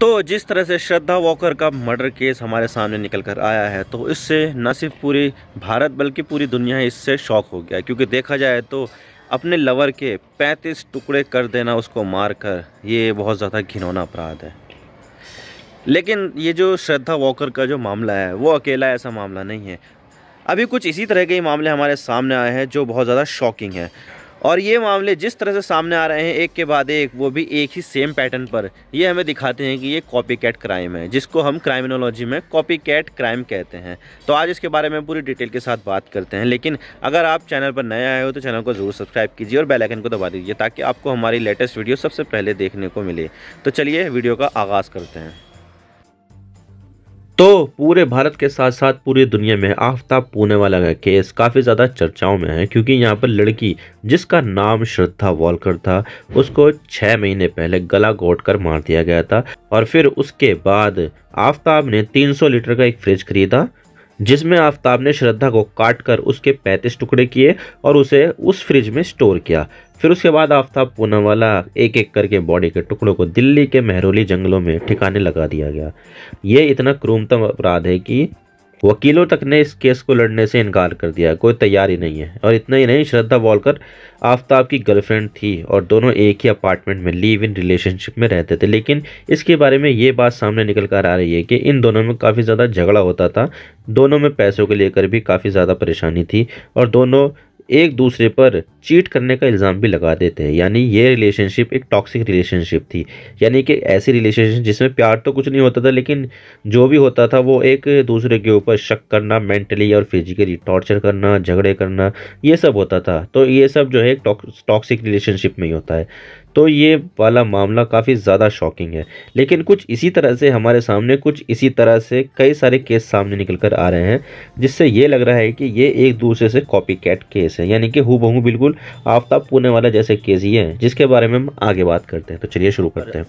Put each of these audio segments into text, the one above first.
तो जिस तरह से श्रद्धा वॉकर का मर्डर केस हमारे सामने निकल कर आया है तो इससे न सिर्फ पूरी भारत बल्कि पूरी दुनिया इससे शौक हो गया क्योंकि देखा जाए तो अपने लवर के 35 टुकड़े कर देना उसको मार कर ये बहुत ज़्यादा घिनौना अपराध है लेकिन ये जो श्रद्धा वॉकर का जो मामला है वो अकेला ऐसा मामला नहीं है अभी कुछ इसी तरह के ही मामले हमारे सामने आए हैं जो बहुत ज़्यादा शॉकिंग है और ये मामले जिस तरह से सामने आ रहे हैं एक के बाद एक वो भी एक ही सेम पैटर्न पर ये हमें दिखाते हैं कि ये कॉपी कैट क्राइम है जिसको हम क्राइमिनोलॉजी में कॉपी कैट क्राइम कहते हैं तो आज इसके बारे में पूरी डिटेल के साथ बात करते हैं लेकिन अगर आप चैनल पर नए आए हो तो चैनल को ज़रूर सब्सक्राइब कीजिए और बेलाइकन को दबा दीजिए ताकि आपको हमारी लेटेस्ट वीडियो सबसे पहले देखने को मिले तो चलिए वीडियो का आगाज़ करते हैं तो पूरे भारत के साथ साथ पूरी दुनिया में आफ्ताब पूने वाला का केस काफ़ी ज़्यादा चर्चाओं में है क्योंकि यहाँ पर लड़की जिसका नाम श्रद्धा वॉलकर था उसको छः महीने पहले गला घोट कर मार दिया गया था और फिर उसके बाद आफ्ताब ने 300 लीटर का एक फ्रिज खरीदा जिसमें आफ्ताब ने श्रद्धा को काट कर उसके पैंतीस टुकड़े किए और उसे उस फ्रिज में स्टोर किया फिर उसके बाद आफ्ताब पूनावाला एक एक करके बॉडी के टुकड़ों को दिल्ली के महरोली जंगलों में ठिकाने लगा दिया गया ये इतना क्रूमतम अपराध है कि वकीलों तक ने इस केस को लड़ने से इनकार कर दिया कोई तैयारी नहीं है और इतना ही नहीं श्रद्धा वॉलकर आफ्ताब की गर्लफ्रेंड थी और दोनों एक ही अपार्टमेंट में लीव इन रिलेशनशिप में रहते थे लेकिन इसके बारे में ये बात सामने निकल कर आ रही है कि इन दोनों में काफ़ी ज़्यादा झगड़ा होता था दोनों में पैसों को लेकर भी काफ़ी ज़्यादा परेशानी थी और दोनों एक दूसरे पर चीट करने का इल्ज़ाम भी लगा देते हैं यानी ये रिलेशनशिप एक टॉक्सिक रिलेशनशिप थी यानी कि ऐसी रिलेशनशिप जिसमें प्यार तो कुछ नहीं होता था लेकिन जो भी होता था वो एक दूसरे के ऊपर शक करना मेंटली और फिजिकली टॉर्चर करना झगड़े करना ये सब होता था तो ये सब जो है टॉक्सिक रिलेशनशिप में ही होता है तो ये वाला मामला काफ़ी ज़्यादा शॉकिंग है लेकिन कुछ इसी तरह से हमारे सामने कुछ इसी तरह से कई सारे केस सामने निकल कर आ रहे हैं जिससे ये लग रहा है कि ये एक दूसरे से कॉपी कैट केस है यानी कि हूबहू बिल्कुल आफ्ताब पूने वाला जैसे केस ये है जिसके बारे में हम आगे बात करते हैं तो चलिए शुरू करते हैं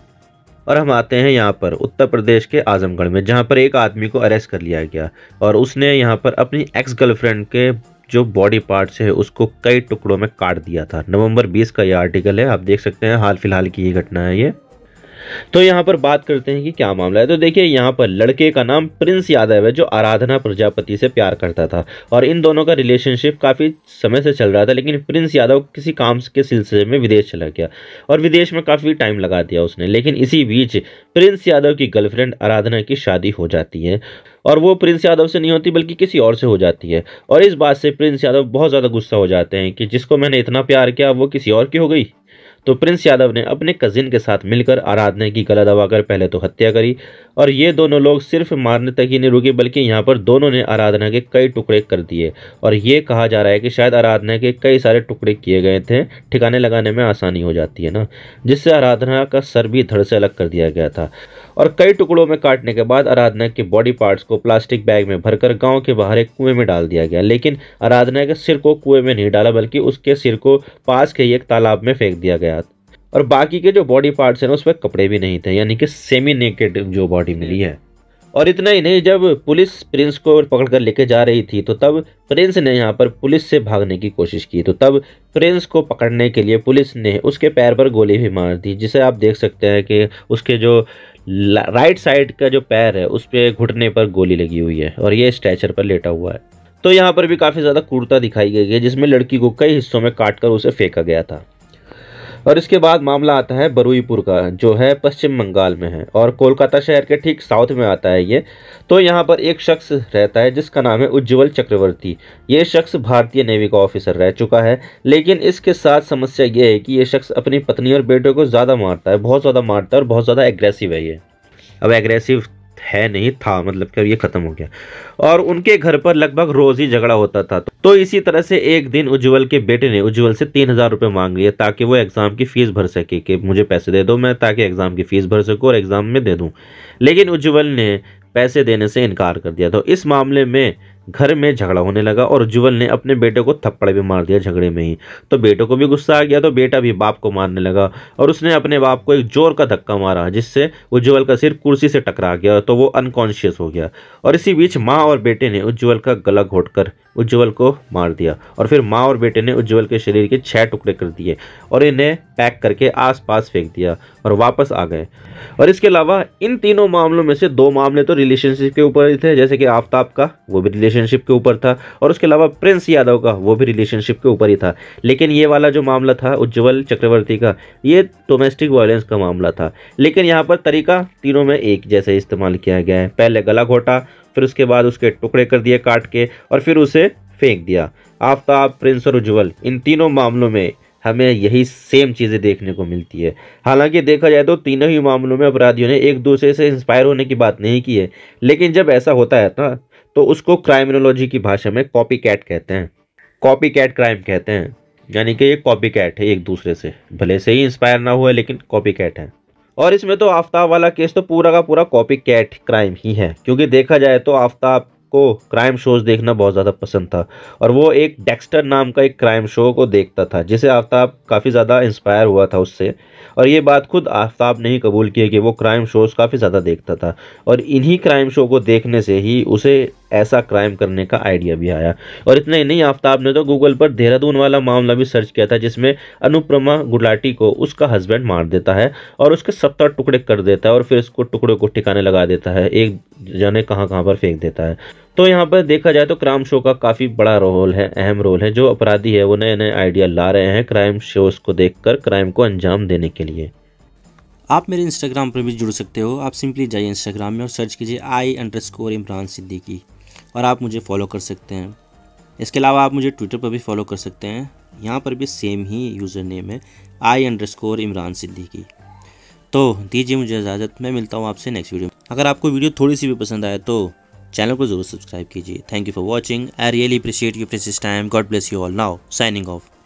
और हम आते हैं यहाँ पर उत्तर प्रदेश के आजमगढ़ में जहाँ पर एक आदमी को अरेस्ट कर लिया गया और उसने यहाँ पर अपनी एक्स गर्लफ्रेंड के जो बॉडी पार्ट्स है उसको कई टुकड़ों में काट दिया था नवंबर 20 का यह आर्टिकल है आप देख सकते हैं हाल फिलहाल की ये घटना है ये तो यहाँ पर बात करते हैं कि क्या मामला है तो देखिए यहाँ पर लड़के का नाम प्रिंस यादव है जो आराधना प्रजापति से प्यार करता था और इन दोनों का रिलेशनशिप काफ़ी समय से चल रहा था लेकिन प्रिंस यादव किसी काम के सिलसिले में विदेश चला गया और विदेश में काफ़ी टाइम लगा दिया उसने लेकिन इसी बीच प्रिंस यादव की गर्लफ्रेंड आराधना की शादी हो जाती है और वो प्रिंस यादव से नहीं होती बल्कि किसी और से हो जाती है और इस बात से प्रिंस यादव बहुत ज़्यादा गुस्सा हो जाते हैं कि जिसको मैंने इतना प्यार किया वो किसी और की हो गई तो प्रिंस यादव ने अपने कजिन के साथ मिलकर आराधना की गला दबाकर पहले तो हत्या करी और ये दोनों लोग सिर्फ मारने तक ही नहीं रुके बल्कि यहाँ पर दोनों ने आराधना के कई टुकड़े कर दिए और ये कहा जा रहा है कि शायद आराधना के कई सारे टुकड़े किए गए थे ठिकाने लगाने में आसानी हो जाती है ना जिससे आराधना का सर भी धड़ से अलग कर दिया गया था और कई टुकड़ों में काटने के बाद आराधना के बॉडी पार्ट्स को प्लास्टिक बैग में भरकर गांव के बाहर एक कुएं में डाल दिया गया लेकिन आराधना के सिर को कुएं में नहीं डाला बल्कि उसके सिर को पास के एक तालाब में फेंक दिया गया और बाकी के जो बॉडी पार्ट्स हैं उस पर कपड़े भी नहीं थे यानी कि सेमी नेकेड जो बॉडी मिली है और इतना ही नहीं जब पुलिस प्रिंस को पकड़कर लेके जा रही थी तो तब प्रिंस ने यहाँ पर पुलिस से भागने की कोशिश की तो तब प्रिंस को पकड़ने के लिए पुलिस ने उसके पैर पर गोली भी मार दी जिसे आप देख सकते हैं कि उसके जो राइट साइड का जो पैर है उस पर घुटने पर गोली लगी हुई है और ये स्ट्रेचर पर लेटा हुआ है तो यहाँ पर भी काफ़ी ज़्यादा कुर्ता दिखाई गई है जिसमें लड़की को कई हिस्सों में काट कर उसे फेंका गया था और इसके बाद मामला आता है बरुईपुर का जो है पश्चिम बंगाल में है और कोलकाता शहर के ठीक साउथ में आता है ये तो यहाँ पर एक शख्स रहता है जिसका नाम है उज्ज्वल चक्रवर्ती ये शख्स भारतीय नेवी का ऑफिसर रह चुका है लेकिन इसके साथ समस्या ये है कि ये शख्स अपनी पत्नी और बेटे को ज़्यादा मारता है बहुत ज़्यादा मारता है और बहुत ज़्यादा एग्रेसिव है ये अब एग्रेसिव है नहीं था मतलब कि ये ख़त्म हो गया और उनके घर पर लगभग रोज़ ही झगड़ा होता था तो इसी तरह से एक दिन उज्जवल के बेटे ने उज्जवल से तीन हज़ार रुपये मांग लिए ताकि वो एग्ज़ाम की फ़ीस भर सके कि मुझे पैसे दे दो मैं ताकि एग्ज़ाम की फ़ीस भर सकूँ और एग्ज़ाम में दे दूँ लेकिन उज्जवल ने पैसे देने से इनकार कर दिया तो इस मामले में घर में झगड़ा होने लगा और जुवल ने अपने बेटे को थप्पड़ भी मार दिया झगड़े में ही तो बेटे को भी गुस्सा आ गया तो बेटा भी बाप को मारने लगा और उसने अपने बाप को एक जोर का धक्का मारा जिससे उज्ज्वल का सिर कुर्सी से टकरा गया तो वो अनकॉन्शियस हो गया और इसी बीच माँ और बेटे ने उज्ज्वल का गला घोट उज्जवल को मार दिया और फिर माँ और बेटे ने उज्जवल के शरीर के छह टुकड़े कर दिए और इन्हें पैक करके आसपास फेंक दिया और वापस आ गए और इसके अलावा इन तीनों मामलों में से दो मामले तो रिलेशनशिप के ऊपर ही थे जैसे कि आफ्ताब का वो भी रिलेशनशिप के ऊपर था और उसके अलावा प्रिंस यादव का वो भी रिलेशनशिप के ऊपर ही था लेकिन ये वाला जो मामला था उज्जवल चक्रवर्ती का ये डोमेस्टिक वायलेंस का मामला था लेकिन यहाँ पर तरीका तीनों में एक जैसे इस्तेमाल किया गया है पहले गला घोटा फिर उसके बाद उसके टुकड़े कर दिए काट के और फिर उसे फेंक दिया आफ्ताब प्रिंस और उज्ज्वल इन तीनों मामलों में हमें यही सेम चीज़ें देखने को मिलती है हालांकि देखा जाए तो तीनों ही मामलों में अपराधियों ने एक दूसरे से इंस्पायर होने की बात नहीं की है लेकिन जब ऐसा होता है ना तो उसको क्राइमिनोलॉजी की भाषा में कॉपी कैट कहते हैं कॉपी कैट क्राइम कहते हैं यानी कि ये कॉपी कैट है एक दूसरे से भले से ही इंस्पायर ना हुआ लेकिन कॉपी कैट है और इसमें तो आफ्ताब वाला केस तो पूरा का पूरा कॉपी कैट क्राइम ही है क्योंकि देखा जाए तो आफ्ताब को क्राइम शोज देखना बहुत ज़्यादा पसंद था और वो एक डेक्स्टर नाम का एक क्राइम शो को देखता था जिसे आफ्ताब काफ़ी ज़्यादा इंस्पायर हुआ था उससे और ये बात खुद आफ्ताब ने ही कबूल किया कि वो क्राइम शोज़ काफ़ी ज़्यादा देखता था और इन्हीं क्राइम शो को देखने से ही उसे ऐसा क्राइम करने का आइडिया भी आया और इतना ही नहीं आफ्ताब ने तो गूगल पर देहरादून वाला मामला भी सर्च किया था जिसमें अनुप्रमा गुलाटी को उसका हस्बैंड मार देता है और उसके सत्तर टुकड़े कर देता है और फिर उसको टुकड़े को ठिकाने लगा देता है एक जाने कहाँ कहाँ पर फेंक देता है तो यहाँ पर देखा जाए तो क्राइम शो का काफ़ी बड़ा रोल है अहम रोल है जो अपराधी है वो नए नए आइडिया ला रहे हैं क्राइम शोज़ को देख क्राइम को अंजाम देने के लिए आप मेरे इंस्टाग्राम पर भी जुड़ सकते हो आप सिंपली जाइए इंस्टाग्राम में और सर्च कीजिए I underscore Imran Siddiqui और आप मुझे फॉलो कर सकते हैं इसके अलावा आप मुझे ट्विटर पर भी फॉलो कर सकते हैं यहाँ पर भी सेम ही यूज़र नेम है I underscore Imran Siddiqui तो दीजिए मुझे इजाज़त मैं मिलता हूँ आपसे नेक्स्ट वीडियो अगर आपको वीडियो थोड़ी सी भी पसंद आए तो चैनल को जरूर सब्सक्राइब कीजिए thank you for watching I really appreciate you press time God bless you all now signing of